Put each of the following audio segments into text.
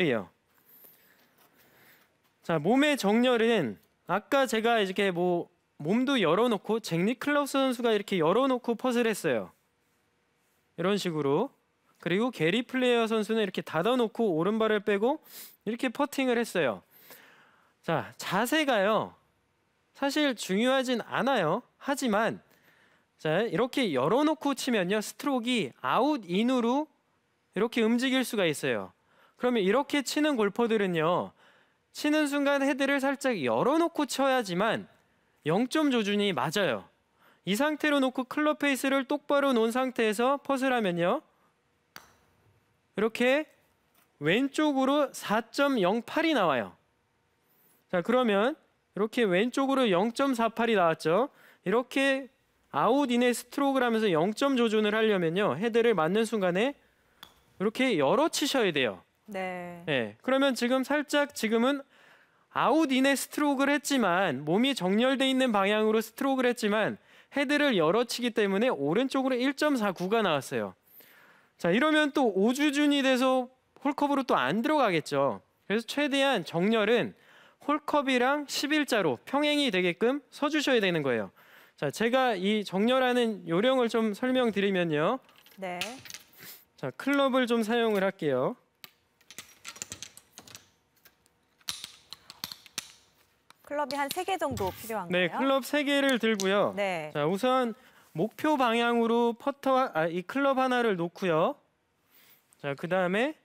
이요. 자, 몸의 정렬은 아까 제가 이렇게 뭐 몸도 열어놓고 잭니 클라우스 선수가 이렇게 열어놓고 퍼즐 했어요. 이런 식으로. 그리고 게리 플레이어 선수는 이렇게 닫아놓고 오른발을 빼고 이렇게 퍼팅을 했어요. 자, 자세가요. 사실 중요하진 않아요. 하지만 자, 이렇게 열어놓고 치면요. 스트로크가 아웃 인으로 이렇게 움직일 수가 있어요. 그러면 이렇게 치는 골퍼들은요. 치는 순간 헤드를 살짝 열어놓고 쳐야지만 0점 조준이 맞아요. 이 상태로 놓고 클럽 페이스를 똑바로 놓은 상태에서 퍼슬 하면요. 이렇게 왼쪽으로 4.08이 나와요. 자, 그러면 이렇게 왼쪽으로 0.48이 나왔죠. 이렇게 아웃 인의 스트로크를 하면서 0점 조준을 하려면요. 헤드를 맞는 순간에 이렇게 열어 치셔야 돼요. 네. 예. 그러면 지금 살짝 지금은 아웃인에 스트로크를 했지만 몸이 정렬돼 있는 방향으로 스트로크를 했지만 헤드를 열어치기 때문에 오른쪽으로 1.49가 나왔어요. 자 이러면 또 오주준이 돼서 홀컵으로 또 안 들어가겠죠. 그래서 최대한 정렬은 홀컵이랑 11자로 평행이 되게끔 서주셔야 되는 거예요. 자 제가 이 정렬하는 요령을 좀 설명드리면요. 네. 자 클럽을 좀 사용을 할게요. 클럽이 한3개 정도 필요한가요? 네, 클럽 세개를 들고요. 네. 자, 우선 목표 방향으로 퍼터 아, 이 클럽 하나를 놓고요. 자, 그다음에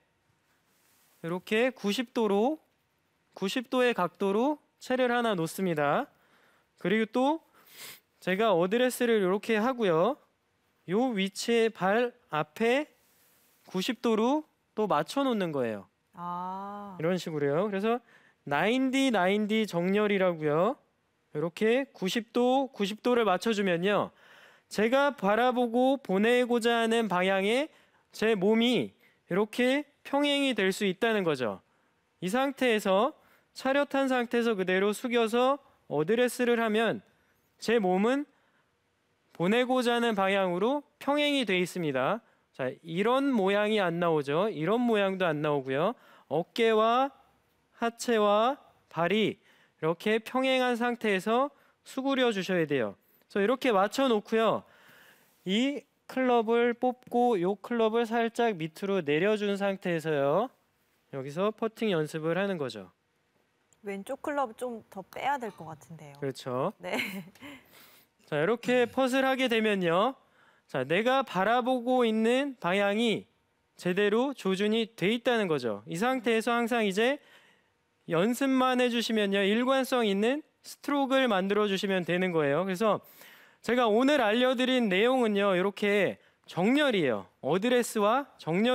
이렇게 90도로 90도의 각도로 채를 하나 놓습니다. 그리고 또 제가 어드레스를 이렇게 하고요. 요 위치에 발 앞에 90도로 또 맞춰 놓는 거예요. 아. 이런 식으로요. 그래서 90, 90 정렬이라고요. 이렇게 90도, 90도를 맞춰주면요. 제가 바라보고 보내고자 하는 방향에 제 몸이 이렇게 평행이 될 수 있다는 거죠. 이 상태에서 차렷한 상태에서 그대로 숙여서 어드레스를 하면 제 몸은 보내고자 하는 방향으로 평행이 되어 있습니다. 자, 이런 모양이 안 나오죠. 이런 모양도 안 나오고요. 어깨와 하체와 발이 이렇게 평행한 상태에서 수그려 주셔야 돼요. 그래서 이렇게 맞춰 놓고요. 이 클럽을 뽑고 이 클럽을 살짝 밑으로 내려준 상태에서요. 여기서 퍼팅 연습을 하는 거죠. 왼쪽 클럽 좀 더 빼야 될 것 같은데요. 그렇죠. 네. 자, 이렇게 퍼스를 하게 되면요. 자, 내가 바라보고 있는 방향이 제대로 조준이 돼 있다는 거죠. 이 상태에서 항상 이제 연습만 해주시면요 일관성 있는 스트로크를 만들어 주시면 되는 거예요 그래서 제가 오늘 알려드린 내용은요 이렇게 정렬이에요 어드레스와 정렬